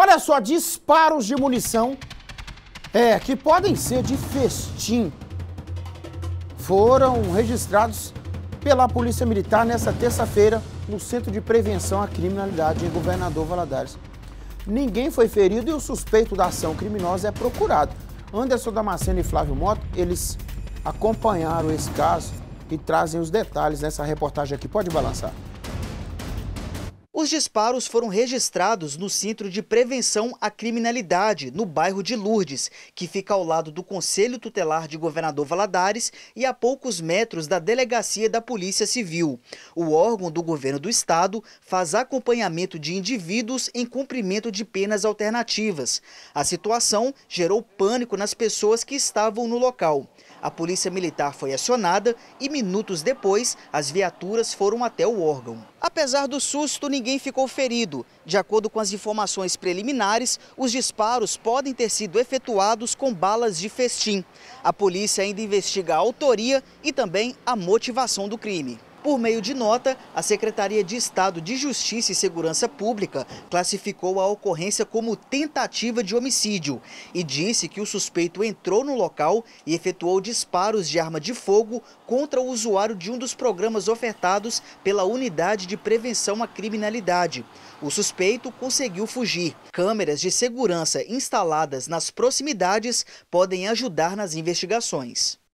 Olha só, disparos de munição, é, que podem ser de festim, foram registrados pela Polícia Militar nesta terça-feira no Centro de Prevenção à Criminalidade em Governador Valadares. Ninguém foi ferido e o suspeito da ação criminosa é procurado. Anderson Damasceno e Flávio Moto, eles acompanharam esse caso e trazem os detalhes nessa reportagem aqui. Pode balançar. Os disparos foram registrados no Centro de Prevenção à Criminalidade, no bairro de Lourdes, que fica ao lado do Conselho Tutelar de Governador Valadares e a poucos metros da Delegacia da Polícia Civil. O órgão do governo do estado faz acompanhamento de indivíduos em cumprimento de penas alternativas. A situação gerou pânico nas pessoas que estavam no local. A polícia militar foi acionada e, minutos depois, as viaturas foram até o órgão. Apesar do susto, ninguém ficou ferido. De acordo com as informações preliminares, os disparos podem ter sido efetuados com balas de festim. A polícia ainda investiga a autoria e também a motivação do crime. Por meio de nota, a Secretaria de Estado de Justiça e Segurança Pública classificou a ocorrência como tentativa de homicídio e disse que o suspeito entrou no local e efetuou disparos de arma de fogo contra o usuário de um dos programas ofertados pela Unidade de Prevenção à Criminalidade. O suspeito conseguiu fugir. Câmeras de segurança instaladas nas proximidades podem ajudar nas investigações.